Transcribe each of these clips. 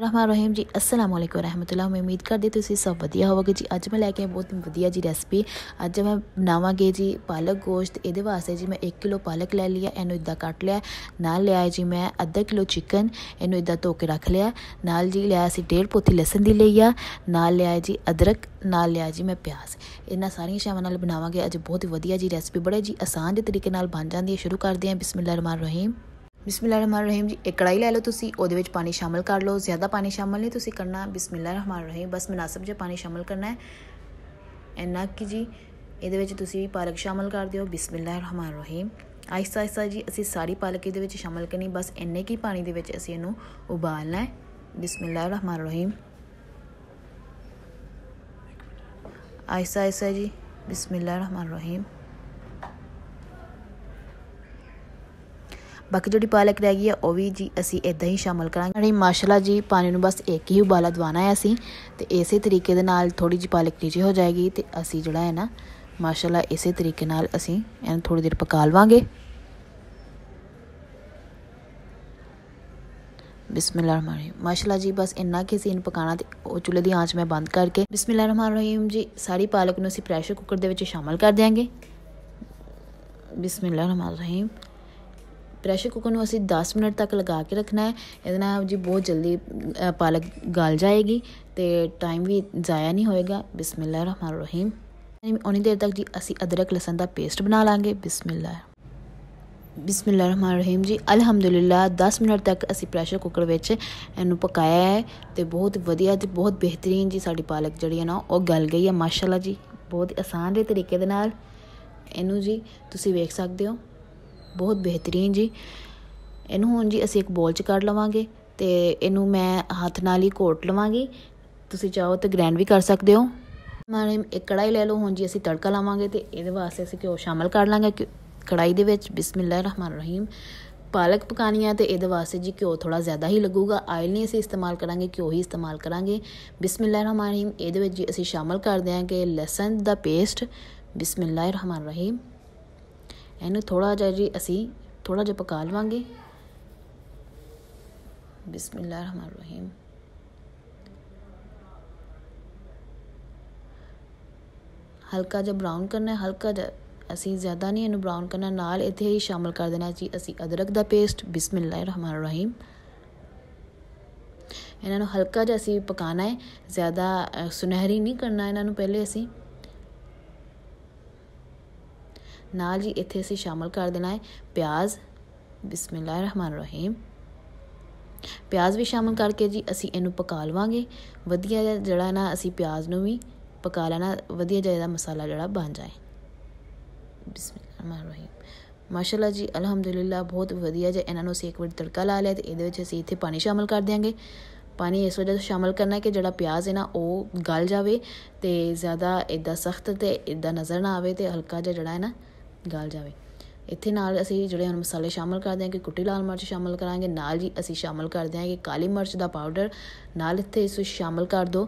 ਰਹਿਮਾਨ ਰਹੀਮ ਜੀ ਅਸਲਾਮ ਅਲੈਕੁਮ ਰਹਿਮਤੁਲਾਹ ਮੈਂ ਉਮੀਦ ਕਰਦੀ ਤੁਸੀਂ ਸਭ ਵਧੀਆ ਹੋਵੋਗੇ ਜੀ ਅੱਜ ਮੈਂ ਲੈ ਕੇ ਆਇਆ ਬਹੁਤ ਵਧੀਆ ਜੀ ਰੈਸਪੀ ਅੱਜ ਮੈਂ ਬਣਾਵਾਂਗੇ ਜੀ ਪਾਲਕ ਗੋਸ਼ਤ ਇਹਦੇ ਵਾਸਤੇ ਜੀ ਮੈਂ 1 ਕਿਲੋ ਪਾਲਕ ਲੈ ਲਿਆ ਇਹਨੂੰ ਇਦਾਂ ਕੱਟ ਲਿਆ ਨਾਲ ਲਿਆ ਜੀ ਮੈਂ ਅੱਧਾ ਕਿਲੋ ਚਿਕਨ ਇਹਨੂੰ ਇਦਾਂ ਧੋ ਕੇ ਰੱਖ ਲਿਆ ਨਾਲ ਜੀ ਲਿਆ ਸੀ ਡੇਢ ਪੋਥੀ ਲਸਣ ਦੀ ਲਈ ਆ ਨਾਲ ਲਿਆ ਜੀ ਅਦਰਕ ਨਾਲ ਲਿਆ ਜੀ ਮੈਂ ਪਿਆਜ਼ ਇਹਨਾਂ ਸਾਰੀਆਂ ਸ਼ਾਵਾਂ ਨਾਲ ਬਣਾਵਾਂਗੇ ਅੱਜ ਬਹੁਤ ਵਧੀਆ ਜੀ ਰੈਸਪੀ ਬੜੇ ਜੀ ਆਸਾਨ ਦੇ ਤਰੀਕੇ ਨਾਲ ਬਣ ਜਾਂਦੀ ਹੈ ਸ਼ੁਰੂ ਕਰਦੇ ਹਾਂ ਬਿਸਮਿਲ੍ਲਾਹਿਰ ਰਹਿਮਾਨ ਰਹੀਮ ਰਹੀਮ ਜੀ ਇੱਕ ਕੜਾਈ ਲੈ ਲਓ ਤੁਸੀਂ ਉਹਦੇ ਵਿੱਚ ਪਾਣੀ ਸ਼ਾਮਲ ਕਰ ਲਓ ਜ਼ਿਆਦਾ ਪਾਣੀ ਸ਼ਾਮਲ ਨਹੀਂ ਤੁਸੀਂ ਕਰਨਾ ਰਹੀਮ ਬਸ ਮناسب ਜਿਹਾ ਪਾਣੀ ਸ਼ਾਮਲ ਕਰਨਾ ਹੈ ਇੰਨਾ ਕਿ ਜੀ ਇਹਦੇ ਵਿੱਚ ਤੁਸੀਂ ਵੀ ਪਾਲਕ ਸ਼ਾਮਲ ਕਰ ਦਿਓ ਰਹੀਮ ਆਇਸਾ ਆਇਸਾ ਜੀ ਅਸੀਂ ਸਾਰੀ ਪਾਲਕ ਇਹਦੇ ਵਿੱਚ ਸ਼ਾਮਲ ਕਰਨੀ ਬਸ ਇੰਨੇ ਕੀ ਪਾਣੀ ਦੇ ਵਿੱਚ ਅਸੀਂ ਇਹਨੂੰ ਉਬਾਲਣਾ ਹੈ ਰਹੀਮ ਆਇਸਾ ਆਇਸਾ ਜੀ ਰਹੀਮ ਬਾਕੀ ਜਿਹੜੀ ਪਾਲਕ ਰਹਿ ਗਈ ਆ ਉਹ ਵੀ ਜੀ ਅਸੀਂ ਇਦਾਂ ਹੀ ਸ਼ਾਮਲ ਕਰਾਂਗੇ ਜਿਹੜੀ ਮਾਸ਼ਾਅੱਲਾ ਜੀ ਪਾਣੀ ਨੂੰ ਬਸ ਇੱਕ ਹੀ ਉਬਾਲਾ ਦਵਾਣਾ ਹੈ ਅਸੀਂ ਤੇ ਇਸੇ ਤਰੀਕੇ ਦੇ ਨਾਲ ਥੋੜੀ ਜਿਹੀ ਪਾਲਕ ਨੀਚੇ ਹੋ ਜਾਏਗੀ ਤੇ ਅਸੀਂ ਜਿਹੜਾ ਹੈ ਨਾ ਮਾਸ਼ਾਅੱਲਾ ਇਸੇ ਤਰੀਕੇ ਨਾਲ ਅਸੀਂ ਇਹਨੂੰ ਥੋੜੀ ਦੇਰ ਪਕਾ ਲਵਾਂਗੇ ਰਹੀਮ ਮਾਸ਼ਾਅੱਲਾ ਜੀ ਬਸ ਇੰਨਾ ਕਿ ਸੀਨ ਪਕਾਣਾ ਤੇ ਉਹ ਚੁੱਲ੍ਹੇ ਦੀ ਆਂਚ ਮੈਂ ਬੰਦ ਕਰਕੇ ਰਹੀਮ ਜੀ ਸਾਰੀ ਪਾਲਕ ਨੂੰ ਅਸੀਂ ਪ੍ਰੈਸ਼ਰ ਕੁੱਕਰ ਦੇ ਵਿੱਚ ਸ਼ਾਮਲ ਕਰ ਦੇਾਂਗੇ ਰਹਿਮਾਨ ਰਹੀਮ ਪ੍ਰੈਸ਼ਰ ਕੁੱਕਰ ਨੂੰ ਅਸੀਂ 10 ਮਿੰਟ ਤੱਕ ਲਗਾ ਕੇ ਰੱਖਣਾ ਹੈ ਇਹਦੇ ਨਾਲ ਜੀ ਬਹੁਤ ਜਲਦੀ ਪਾਲਕ ਗਲ ਜਾਏਗੀ ਤੇ ਟਾਈਮ ਵੀ ਜ਼ਾਇਆ ਨਹੀਂ ਹੋਏਗਾ ਬਿਸਮਿਲ੍ਲਾ ਰਹਿਮਾਨ ਰਹੀਮ ਉਨੀ ਦੇਰ ਤੱਕ ਜੀ ਅਸੀਂ ਅਦਰਕ ਲਸਣ ਦਾ ਪੇਸਟ ਬਣਾ ਲਾਂਗੇ ਬਿਸਮਿਲ੍ਲਾ ਬਿਸਮਿਲ੍ਲਾ ਰਹਿਮਾਨ ਰਹੀਮ ਜੀ ਅਲਹਮਦੁਲਿਲਾ 10 ਮਿੰਟ ਤੱਕ ਅਸੀਂ ਪ੍ਰੈਸ਼ਰ ਕੁੱਕਰ ਵਿੱਚ ਇਹਨੂੰ ਪਕਾਇਆ ਹੈ ਤੇ ਬਹੁਤ ਵਧੀਆ ਤੇ ਬਹੁਤ ਬਿਹਤਰੀਨ ਜੀ ਸਾਡੀ ਪਾਲਕ ਜਿਹੜੀ ਹੈ ਨਾ ਉਹ ਗਲ ਗਈ ਹੈ ਮਾਸ਼ਾਅੱਲਾ ਜੀ ਬਹੁਤ ਆਸਾਨ ਦੇ ਤਰੀਕੇ ਦੇ ਨਾਲ ਇਹਨੂੰ ਜੀ ਤੁਸੀਂ ਵੇਖ ਸਕਦੇ ਹੋ ਬਹੁਤ ਬਿਹਤਰੀਨ ਜੀ ਇਹਨੂੰ ਹੁਣ ਜੀ ਅਸੀਂ ਇੱਕ ਬੋਲ 'ਚ ਕੱਢ ਲਵਾਂਗੇ ਤੇ ਇਹਨੂੰ ਮੈਂ ਹੱਥ ਨਾਲ ਹੀ ਕੋਟ ਲਵਾਂਗੀ ਤੁਸੀਂ ਚਾਹੋ ਤਾਂ ਗ੍ਰੈਂਡ ਵੀ ਕਰ ਸਕਦੇ ਹੋ ਮਾਰੇ ਇੱਕ ਕੜਾਈ ਲੈ ਲਓ ਹੁਣ ਜੀ ਅਸੀਂ ਤੜਕਾ ਲਾਵਾਂਗੇ ਤੇ ਇਹਦੇ ਵਾਸਤੇ ਅਸੀਂ ਘਿਓ ਸ਼ਾਮਲ ਕਰ ਲਾਂਗੇ ਕੜਾਈ ਦੇ ਵਿੱਚ ਬਿਸਮਿਲ੍ਲਾ ਰਹਿਮਾਨ ਰਹੀਮ ਪਾਲਕ ਪਕਾਣੀ ਤੇ ਇਹਦੇ ਵਾਸਤੇ ਜੀ ਘਿਓ ਥੋੜਾ ਜ਼ਿਆਦਾ ਹੀ ਲੱਗੂਗਾ ਆਇਲ ਨਹੀਂ ਅਸੀਂ ਇਸਤੇਮਾਲ ਕਰਾਂਗੇ ਘਿਓ ਹੀ ਇਸਤੇਮਾਲ ਕਰਾਂਗੇ ਬਿਸਮਿਲ੍ਲਾ ਰਹਿਮਾਨ ਰਹੀਮ ਇਹਦੇ ਵਿੱਚ ਜੀ ਅਸੀਂ ਸ਼ਾਮਲ ਕਰ ਦਿਆਂਗੇ ਲਸਣ ਦਾ ਪੇਸਟ ਬਿਸਮਿਲ੍ਲਾ ਰਹਿਮਾਨ ਰਹੀਮ ਇਹਨੂੰ ਥੋੜਾ ਜਿਹਾ ਜੀ ਅਸੀਂ ਥੋੜਾ ਜਿਹਾ ਪਕਾ ਲਵਾਂਗੇ ਬismillah ਰਹਿਮਾਨ ਰਹੀਮ ਹਲਕਾ ਜਿਹਾ ਬ੍ਰਾਊਨ ਕਰਨਾ ਹੈ ਹਲਕਾ ਜਿਹਾ ਅਸੀਂ ਜ਼ਿਆਦਾ ਨਹੀਂ ਇਹਨੂੰ ਬ੍ਰਾਊਨ ਕਰਨਾ ਨਾਲ ਇੱਥੇ ਹੀ ਸ਼ਾਮਲ ਕਰ ਦੇਣਾ ਜੀ ਅਸੀਂ ਅਦਰਕ ਦਾ ਪੇਸਟ ਬਿਸਮਿਲ੍ਲਾਹਿ ਰਹਿਮਾਨ ਰਹੀਮ ਇਹਨਾਂ ਨੂੰ ਹਲਕਾ ਜਿਹਾ ਅਸੀਂ ਪਕਾਣਾ ਹੈ ਜ਼ਿਆਦਾ ਸੁਨਹਿਰੀ ਨਹੀਂ ਕਰਨਾ ਇਹਨਾਂ ਨੂੰ ਪਹਿਲੇ ਅਸੀਂ ਨਾਲ ਹੀ ਇੱਥੇ ਅਸੀਂ ਸ਼ਾਮਲ ਕਰ ਦੇਣਾ ਹੈ ਪਿਆਜ਼ ਰਹੀਮ ਪਿਆਜ਼ ਵੀ ਸ਼ਾਮਲ ਕਰਕੇ ਜੀ ਅਸੀਂ ਇਹਨੂੰ ਪਕਾ ਲਵਾਂਗੇ ਵਧੀਆ ਜਿਹੜਾ ਨਾ ਅਸੀਂ ਪਿਆਜ਼ ਨੂੰ ਵੀ ਪਕਾ ਲੈਣਾ ਵਧੀਆ ਜਿਹਾ ਮਸਾਲਾ ਜਿਹੜਾ ਬਣ ਜਾਏ ਰਹੀਮ ਮਾਸ਼ਾਅੱਲਾ ਜੀ ਅਲਹਮਦੁਲਿਲਾ ਬਹੁਤ ਵਧੀਆ ਜੇ ਇਹਨਾਂ ਨੂੰ ਅਸੀਂ ਇੱਕ ਵਾਰ ਤੜਕਾ ਲਾ ਲਿਆ ਤੇ ਇਹਦੇ ਵਿੱਚ ਅਸੀਂ ਇੱਥੇ ਪਾਣੀ ਸ਼ਾਮਲ ਕਰ ਦਿਆਂਗੇ ਪਾਣੀ ਇਸ ਵਜ੍ਹਾ ਤੋਂ ਸ਼ਾਮਲ ਕਰਨਾ ਕਿ ਜਿਹੜਾ ਪਿਆਜ਼ ਹੈ ਨਾ ਉਹ ਗਲ ਜਾਵੇ ਤੇ ਜ਼ਿਆਦਾ ਇਦਾਂ ਸਖਤ ਤੇ ਇਦਾਂ ਨਜ਼ਰ ਨਾ ਆਵੇ ਤੇ ਹਲਕਾ ਜਿਹਾ ਜਿਹੜਾ ਹੈ ਨਾ ਗਲ ਜਾਵੇ ਇੱਥੇ ਨਾਲ ਅਸੀਂ ਜਿਹੜੇ ਹਨ ਮਸਾਲੇ ਸ਼ਾਮਲ ਕਰਦੇ ਹਾਂ ਕਿ ਕੁੱਟੀ ਲਾਲ ਮਿਰਚ ਸ਼ਾਮਲ ਕਰਾਂਗੇ ਨਾਲ ਜੀ ਅਸੀਂ ਸ਼ਾਮਲ ਕਰਦੇ ਹਾਂ ਕਿ ਕਾਲੀ ਮਿਰਚ ਦਾ ਪਾਊਡਰ ਨਾਲ ਇੱਥੇ ਇਸ ਨੂੰ ਸ਼ਾਮਲ ਕਰ ਦਿਓ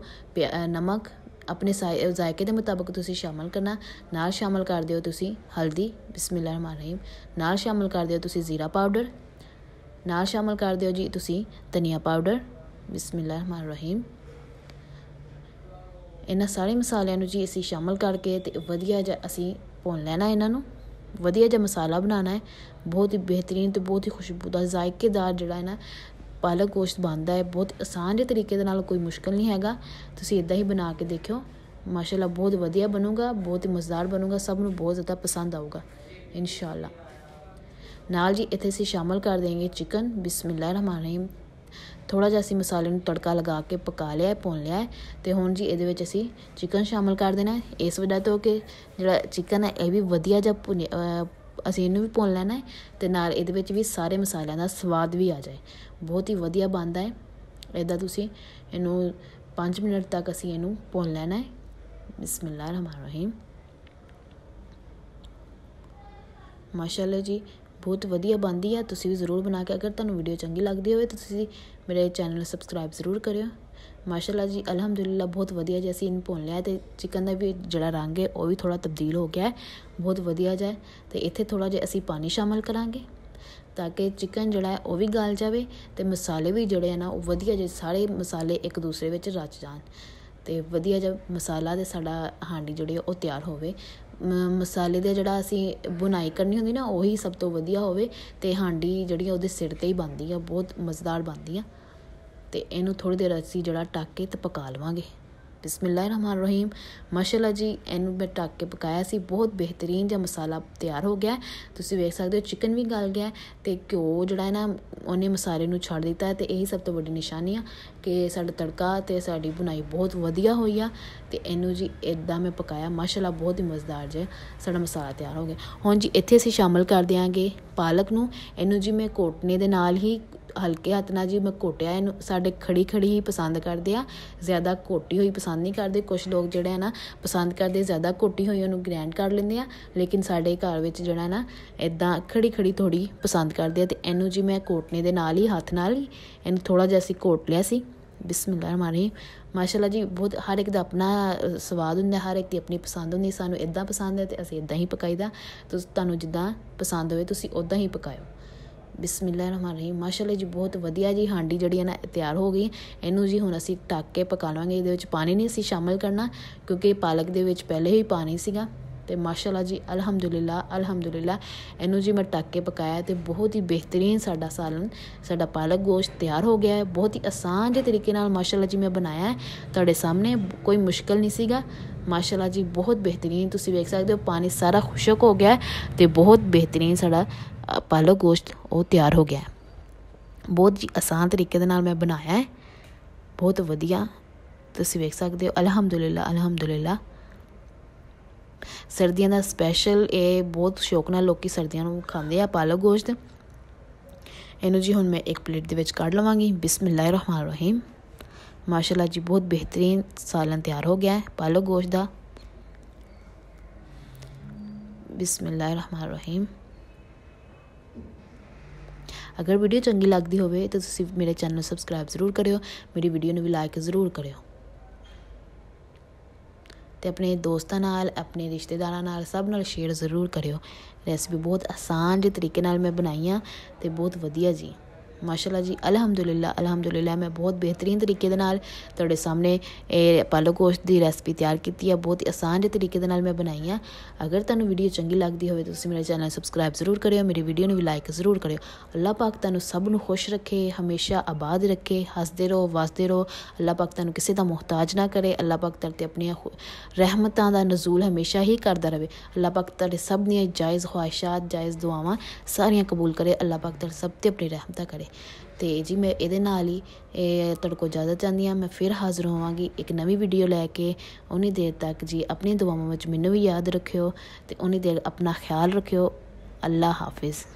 ਨਮਕ ਆਪਣੇ ਜ਼ਾਇਕੇ ਦੇ ਮੁਤਾਬਕ ਤੁਸੀਂ ਸ਼ਾਮਲ ਕਰਨਾ ਨਾਲ ਸ਼ਾਮਲ ਕਰ ਦਿਓ ਤੁਸੀਂ ਹਲਦੀ ਬਿਸਮਿਲ੍ਲਾ ਰਹਿਮਾਨ ਰਹੀਮ ਨਾਲ ਸ਼ਾਮਲ ਕਰ ਦਿਓ ਤੁਸੀਂ ਜ਼ੀਰਾ ਪਾਊਡਰ ਨਾਲ ਸ਼ਾਮਲ ਕਰ ਦਿਓ ਜੀ ਤੁਸੀਂ ਧਨੀਆ ਪਾਊਡਰ ਬਿਸਮਿਲ੍ਲਾ ਰਹਿਮਾਨ ਰਹੀਮ ਇਹਨਾਂ ਸਾਰੇ ਮਸਾਲਿਆਂ ਨੂੰ ਜੀ ਅਸੀਂ ਸ਼ਾਮਲ ਕਰਕੇ ਤੇ ਵਧੀਆ ਜਿਹਾ ਅਸੀਂ ਭੁੰਨ ਲੈਣਾ ਇਹਨਾਂ ਨੂੰ ਵਧੀਆ ਜਿਹਾ ਮਸਾਲਾ ਬਣਾਉਣਾ ਹੈ ਬਹੁਤ ਹੀ ਬਿਹਤਰੀਨ ਤੇ ਬਹੁਤ ਹੀ ਖੁਸ਼ਬੂਦਾਰ ਜ਼ਾਇਕੇਦਾਰ ਜਿਹੜਾ ਹੈ ਨਾ ਪਾਲਕ ਗੋਸ਼ਤ ਬਣਦਾ ਹੈ ਬਹੁਤ ਆਸਾਨ ਜਿਹੇ ਤਰੀਕੇ ਦੇ ਨਾਲ ਕੋਈ ਮੁਸ਼ਕਲ ਨਹੀਂ ਹੈਗਾ ਤੁਸੀਂ ਇਦਾਂ ਹੀ ਬਣਾ ਕੇ ਦੇਖਿਓ ਮਾਸ਼ਾਅੱਲਾ ਬਹੁਤ ਵਧੀਆ ਬਣੂਗਾ ਬਹੁਤ ਹੀ ਮਜ਼ੇਦਾਰ ਬਣੂਗਾ ਸਭ ਨੂੰ ਬਹੁਤ ਜ਼ਿਆਦਾ ਪਸੰਦ ਆਊਗਾ ਇਨਸ਼ਾਅੱਲਾ ਨਾਲ ਜੀ ਇੱਥੇ ਅਸੀਂ ਸ਼ਾਮਲ ਕਰ ਦੇਂਗੇ ਚਿਕਨ ਬਿਸਮਿਲ੍ਲਾਹਿਰ ਰਹਿਮਾਨ ਰਹੀਮ ਥੋੜਾ ਜਿਹਾ ਅਸੀਂ ਮਸਾਲੇ ਨੂੰ ਤੜਕਾ ਲਗਾ ਕੇ ਪਕਾ ਲਿਆ ਭੁੰਨ ਲਿਆ ਤੇ ਹੁਣ ਜੀ ਇਹਦੇ ਵਿੱਚ ਅਸੀਂ ਚਿਕਨ ਸ਼ਾਮਲ ਕਰ ਦੇਣਾ ਇਸ ਵਜ੍ਹਾ ਤੋਂ ਕਿ ਜਿਹੜਾ ਚਿਕਨ ਹੈ ਇਹ ਵੀ ਵਧੀਆ ਜਿਹਾ ਅਸੀਂ ਇਹਨੂੰ ਵੀ ਭੁੰਨ ਲੈਣਾ ਹੈ ਤੇ ਨਾਲ ਇਹਦੇ ਵਿੱਚ ਵੀ ਸਾਰੇ ਮਸਾਲਿਆਂ ਦਾ ਸਵਾਦ ਵੀ ਆ ਜਾਏ ਬਹੁਤ ਹੀ ਵਧੀਆ ਬਣਦਾ ਹੈ ਇਹਦਾ ਤੁਸੀਂ ਇਹਨੂੰ 5 ਮਿੰਟ ਤੱਕ ਅਸੀਂ ਇਹਨੂੰ ਭੁੰਨ ਲੈਣਾ ਹੈ ਬਿਸਮਿਲ੍ਲਾਹਿਰ ਰਹਿਮਾਨ ਰਹੀਮ ਮਾਸ਼ਾਅੱਲਾ ਜੀ ਬਹੁਤ ਵਧੀਆ ਬਣਦੀ ਆ ਤੁਸੀਂ ਵੀ ਜ਼ਰੂਰ ਬਣਾ ਕੇ ਅਗਰ ਤੁਹਾਨੂੰ ਵੀਡੀਓ ਚੰਗੀ ਲੱਗਦੀ ਹੋਵੇ ਤਾਂ ਤੁਸੀਂ ਮੇਰੇ ਚੈਨਲ ਸਬਸਕ੍ਰਾਈਬ ਜ਼ਰੂਰ ਕਰਿਓ ਮਾਸ਼ਾਅੱਲਾ ਜੀ ਅਲਹਮਦੁਲਿਲਾ ਬਹੁਤ ਵਧੀਆ ਜਿਹਾ ਅਸੀਂ ਇਹਨੂੰ ਭੁੰਨ ਲਿਆ ਤੇ ਚਿਕਨ ਦਾ ਵੀ ਜਿਹੜਾ ਰੰਗ ਹੈ ਉਹ ਵੀ ਥੋੜਾ ਤਬਦੀਲ ਹੋ ਗਿਆ ਬਹੁਤ ਵਧੀਆ ਜਿਹਾ ਤੇ ਇੱਥੇ ਥੋੜਾ ਜਿਹਾ ਅਸੀਂ ਪਾਣੀ ਸ਼ਾਮਲ ਕਰਾਂਗੇ ਤਾਂ ਕਿ ਚਿਕਨ ਜਿਹੜਾ ਹੈ ਉਹ ਵੀ ਗਲ ਜਾਵੇ ਤੇ ਮਸਾਲੇ ਵੀ ਜਿਹੜੇ ਆ ਨਾ ਉਹ ਵਧੀਆ ਜੇ ਸਾਰੇ ਮਸਾਲੇ ਇੱਕ ਦੂਸਰੇ ਵਿੱਚ ਰਚ ਜਾਣ ਤੇ ਵਧੀਆ ਜਿਹਾ ਮਸਾਲਾ ਤੇ ਸਾਡਾ ਹਾਂਡੀ ਜਿਹੜੀ ਉਹ ਤਿਆਰ ਹੋਵੇ ਮਸਾਲੇ ਦੇ ਜਿਹੜਾ ਅਸੀਂ ਬੁਨਾਈ ਕਰਨੀ ਹੁੰਦੀ ਨਾ ਉਹੀ ਸਭ ਤੋਂ ਵਧੀਆ ਹੋਵੇ ਤੇ ਹਾਂਡੀ ਜਿਹੜੀ ਉਹਦੇ ਸਿਰ 'ਤੇ ਹੀ ਬਣਦੀ ਆ ਬਹੁਤ ਮਜ਼ੇਦਾਰ ਬਣਦੀ ਆ ਤੇ ਇਹਨੂੰ ਥੋੜੀ ਦੇਰ ਅਸੀਂ ਜਿਹੜਾ ਟੱਕ ਕੇ ਤੇ ਪਕਾ ਲਵਾਂਗੇ ਬਿਸਮਿਲ੍ਲਾਹਿਰਰahmanirrahim ਮਾਸ਼ਾਅੱਲਾ ਜੀ ਇਹਨੂੰ ਮੈਂ ਟੱਕ ਕੇ ਪਕਾਇਆ ਸੀ ਬਹੁਤ ਬਿਹਤਰੀਨ ਜਿਹਾ ਮਸਾਲਾ ਤਿਆਰ ਹੋ ਗਿਆ ਤੁਸੀਂ ਵੇਖ ਸਕਦੇ ਹੋ ਚਿਕਨ ਵੀ ਗਲ ਗਿਆ ਤੇ ਘਿਓ ਜਿਹੜਾ ਹੈ ਨਾ ਉਹਨੇ ਮਸਾਲੇ ਨੂੰ ਛੱਡ ਦਿੱਤਾ ਤੇ ਇਹੀ ਸਭ ਤੋਂ ਵੱਡੀ ਨਿਸ਼ਾਨੀ ਆ ਕਿ ਸਾਡਾ ਤੜਕਾ ਤੇ ਸਾਡੀ ਬੁਨਾਈ ਬਹੁਤ ਵਧੀਆ ਹੋਈ ਆ ਤੇ ਇਹਨੂੰ ਜੀ ਇਦਾਂ ਮੈਂ ਪਕਾਇਆ ਮਾਸ਼ਾਅੱਲਾ ਬਹੁਤ ਹੀ ਮਜ਼ੇਦਾਰ ਜਿਹਾ ਸਾਡਾ ਮਸਾਲਾ ਤਿਆਰ ਹੋ ਗਿਆ ਹੁਣ ਜੀ ਇੱਥੇ ਅਸੀਂ ਸ਼ਾਮਲ ਕਰ ਦਿਆਂਗੇ ਪਾਲਕ ਨੂੰ ਇਹਨੂੰ ਜੀ ਮੈਂ ਕੋਟਨੇ ਦੇ ਨਾਲ ਹੀ ਹਲਕੇ ਹੱਥ ਨਾਲ ਜੀ ਮੈਂ ਘੋਟਿਆ ਇਹਨੂੰ ਸਾਡੇ ਖੜੀ ਖੜੀ ਹੀ ਪਸੰਦ ਕਰਦੇ ਆ ਜ਼ਿਆਦਾ ਘੋਟੀ ਹੋਈ ਪਸੰਦ ਨਹੀਂ ਕਰਦੇ ਕੁਝ ਲੋਕ ਜਿਹੜੇ ਆ ਨਾ ਪਸੰਦ ਕਰਦੇ ਜ਼ਿਆਦਾ ਘੋਟੀ ਹੋਈ ਉਹਨੂੰ ਗ੍ਰੈਂਡ ਕਰ ਲੈਂਦੇ ਆ ਲੇਕਿਨ ਸਾਡੇ ਘਰ ਵਿੱਚ ਜਿਹੜਾ ਨਾ ਇਦਾਂ ਖੜੀ ਖੜੀ ਥੋੜੀ ਪਸੰਦ ਕਰਦੇ ਆ ਤੇ ਇਹਨੂੰ ਜੀ ਮੈਂ ਕੋਟਨੇ ਦੇ ਨਾਲ ਹੀ ਹੱਥ ਨਾਲ ਇਹਨੂੰ ਥੋੜਾ ਜਿਹਾ ਸੀ ਕੋਟ ਲਿਆ ਸੀ ਬਿਸਮਿਲ੍ਲਾ ਰਹਿਮਾਨੀ ਮਾਸ਼ਾਅੱਲਾ ਜੀ ਬਹੁਤ ਹਰ ਇੱਕ ਦਾ ਆਪਣਾ ਸਵਾਦ ਹੁੰਦਾ ਹਰ ਇੱਕ ਦੀ ਆਪਣੀ ਪਸੰਦ ਹੁੰਦੀ ਸਾਨੂੰ ਇਦਾਂ ਪਸੰਦ ਹੈ ਤੇ ਅਸੀਂ ਇਦਾਂ ਹੀ ਪਕਾਈਦਾ ਤੁਸੀਂ ਤੁਹਾਨੂੰ ਜਿੱਦਾਂ ਪਸੰਦ ਹੋਵੇ ਤੁਸੀਂ ਉਦਾਂ ਹੀ ਪਕਾਇਓ ਰਹੀਮ ਮਾਸ਼ਾਅੱਲਾ ਜੀ ਬਹੁਤ ਵਧੀਆ ਜੀ ਹਾਂਡੀ ਜਿਹੜੀ ਹੈ ਨਾ ਤਿਆਰ ਹੋ ਗਈ ਇਹਨੂੰ ਜੀ ਹੁਣ ਅਸੀਂ ਟੱਕ ਕੇ ਪਕਾ ਲਵਾਂਗੇ ਇਹਦੇ ਵਿੱਚ ਪਾਣੀ ਨਹੀਂ ਅਸੀਂ ਸ਼ਾਮਿਲ ਕਰਨਾ ਕਿਉਂਕਿ ਪਾਲਕ ਦੇ ਵਿੱਚ ਪਹਿਲੇ ਹੀ ਪਾਣੀ ਸੀਗਾ ਤੇ ਮਾਸ਼ਾਅੱਲਾ ਜੀ ਅਲਹਮਦੁਲਿਲਾ ਅਲਹਮਦੁਲਿਲਾ ਇਹਨੂੰ ਜੀ ਮੈਂ ਟੱਕ ਕੇ ਪਕਾਇਆ ਤੇ ਬਹੁਤ ਹੀ ਬਿਹਤਰੀਨ ਸਾਡਾ ਸਾਲਨ ਸਾਡਾ ਪਾਲਕ ਗੋਸ਼ਤ ਤਿਆਰ ਹੋ ਗਿਆ ਹੈ ਬਹੁਤ ਹੀ ਆਸਾਨ ਜਿਹੇ ਤਰੀਕੇ ਨਾਲ ਮਾਸ਼ਾਅੱਲਾ ਜੀ ਮੈਂ ਬਣਾਇਆ ਹੈ ਤੁਹਾਡੇ ਸਾਹਮਣੇ ਕੋਈ ਮੁਸ਼ਕਲ ਨਹੀਂ ਸੀਗਾ ਮਾਸ਼ਾਅੱਲਾ ਜੀ ਬਹੁਤ ਬਿਹਤਰੀਨ ਤੁਸੀਂ ਵੇਖ ਸਕਦੇ ਹੋ ਪਾਣੀ ਸਾਰਾ ਖੁਸ਼ਕ ਹੋ ਗਿਆ ਤੇ ਬਹੁਤ ਬਿਹਤਰੀਨ ਸਾਡਾ ਪਾਲਕ ਗੋਸ਼ਤ ਉਹ ਤਿਆਰ ਹੋ ਗਿਆ ਬਹੁਤ ਜੀ ਆਸਾਨ ਤਰੀਕੇ ਦੇ ਨਾਲ ਮੈਂ ਬਣਾਇਆ ਹੈ ਬਹੁਤ ਵਧੀਆ ਤੁਸੀਂ ਵੇਖ ਸਕਦੇ ਹੋ ਅਲਹਮਦੁਲਿਲਾ ਅਲਹਮਦੁਲਿਲਾ ਸਰਦੀਆਂ ਦਾ ਸਪੈਸ਼ਲ ਇਹ ਬਹੁਤ ਸ਼ੌਕ ਨਾਲ ਲੋਕੀ ਸਰਦੀਆਂ ਨੂੰ ਖਾਂਦੇ ਆ ਪਾਲਕ ਗੋਸ਼ਤ ਇਹਨੂੰ ਜੀ ਹੁਣ ਮੈਂ ਇੱਕ ਪਲੇਟ ਦੇ ਵਿੱਚ ਕੱਢ ਲਵਾਂਗੀ ਬਿਸਮਿਲ੍ਲਾਹਿਰ ਰਹਿਮਾਨ ਰਹੀਮ ਮਾਸ਼ਾਅੱਲਾ ਜੀ ਬਹੁਤ ਬਿਹਤਰੀਨ ਸਾਲਨ ਤਿਆਰ ਹੋ ਗਿਆ ਹੈ ਪਾਲਕ ਗੋਸ਼ਤ ਦਾ ਬਿਸਮਿਲ੍ਲਾਹਿਰ ਰਹਿਮਾਨ ਰਹੀਮ ਅਗਰ ਵੀਡੀਓ ਚੰਗੀ ਲੱਗਦੀ ਹੋਵੇ ਤਾਂ ਤੁਸੀਂ ਮੇਰੇ ਚੈਨਲ ਨੂੰ ਸਬਸਕ੍ਰਾਈਬ ਜ਼ਰੂਰ ਕਰਿਓ ਮੇਰੀ ਵੀਡੀਓ ਨੂੰ ਵੀ ਲਾਈਕ ਜ਼ਰੂਰ ਕਰਿਓ ਤੇ ਆਪਣੇ ਦੋਸਤਾਂ ਨਾਲ ਆਪਣੇ ਰਿਸ਼ਤੇਦਾਰਾਂ ਨਾਲ ਸਭ ਨਾਲ ਸ਼ੇਅਰ ਜ਼ਰੂਰ ਕਰਿਓ ਰੈਸਪੀ ਬਹੁਤ ਆਸਾਨ ਜਿਹੇ ਤਰੀਕੇ ਨਾਲ ਮੈਂ ਬਣਾਈ ਆ ਤੇ ਬਹੁਤ ਵਧੀਆ ਜੀ ਮਾਸ਼ਾਅੱਲਾ ਜੀ ਅਲਹਮਦੁਲਿਲਾ ਅਲਹਮਦੁਲਿਲਾ ਮੈਂ ਬਹੁਤ ਬਿਹਤਰੀਨ ਤਰੀਕੇ ਦੇ ਨਾਲ ਤੁਹਾਡੇ ਸਾਹਮਣੇ ਇਹ ਪਾਲਕ ਗੋਸ਼ਤ ਦੀ ਰੈਸਪੀ ਤਿਆਰ ਕੀਤੀ ਹੈ ਬਹੁਤ ਹੀ ਆਸਾਨ ਜਿਹੇ ਤਰੀਕੇ ਦੇ ਨਾਲ ਮੈਂ ਬਣਾਈ ਆ ਅਗਰ ਤੁਹਾਨੂੰ ਵੀਡੀਓ ਚੰਗੀ ਲੱਗਦੀ ਹੋਵੇ ਤੁਸੀਂ ਮੇਰੇ ਚੈਨਲ ਸਬਸਕ੍ਰਾਈਬ ਜ਼ਰੂਰ ਕਰਿਓ ਮੇਰੀ ਵੀਡੀਓ ਨੂੰ ਵੀ ਲਾਈਕ ਜ਼ਰੂਰ ਕਰਿਓ ਅੱਲਾਹ ਪਾਕ ਤੁਹਾਨੂੰ ਸਭ ਨੂੰ ਖੁਸ਼ ਰੱਖੇ ਹਮੇਸ਼ਾ ਆਬਾਦ ਰੱਖੇ ਹੱਸਦੇ ਰਹੋ ਵਸਦੇ ਰਹੋ ਅੱਲਾਹ ਪਾਕ ਤੁਹਾਨੂੰ ਕਿਸੇ ਦਾ ਮੁਹਤਾਜ ਨਾ ਕਰੇ ਅੱਲਾਹ ਪਾਕ ਤੁਹਾਡੇ ਤੇ ਆਪਣੀਆਂ ਰਹਿਮਤਾਂ ਦਾ ਨਜ਼ੂਲ ਹਮੇਸ਼ਾ ਹੀ ਕਰਦਾ ਰਹੇ ਅੱਲਾਹ ਪਾਕ ਤੁਹਾਡੇ ਸਭ ਦੀਆਂ ਜਾਇਜ਼ ਖੁਆਇਸ਼ਾਂ ਜਾਇਜ਼ ਦੁਆਵਾਂ ਸਾਰੀਆਂ ਕਬੂਲ ਕਰੇ ਅੱਲਾਹ ਪਾਕ ਤੁਹਾਡੇ ਸਭ ਤੇ ਆਪਣੀ ਰਹਿਮਤਾਂ ਕਰੇ ਤੇ ਜੀ ਮੈਂ ਇਹਦੇ ਨਾਲ ਹੀ ਇਹ ਤੜਕੋ ਕੋਲ ਇਜਾਜ਼ਤ ਚਾਹੁੰਦੀ ਆ ਮੈਂ ਫਿਰ ਹਾਜ਼ਰ ਹੋਵਾਂਗੀ ਇੱਕ ਨਵੀਂ ਵੀਡੀਓ ਲੈ ਕੇ ਉਨੀ ਦੇਰ ਤੱਕ ਜੀ ਆਪਣੀ ਦੁਆਵਾਂ ਵਿੱਚ ਮੈਨੂੰ ਵੀ ਯਾਦ ਰੱਖਿਓ ਤੇ ਉਨੀ ਦੇਰ ਆਪਣਾ ਖਿਆਲ ਰੱਖਿਓ ਅੱਲਾ ਹਾਫਿਜ਼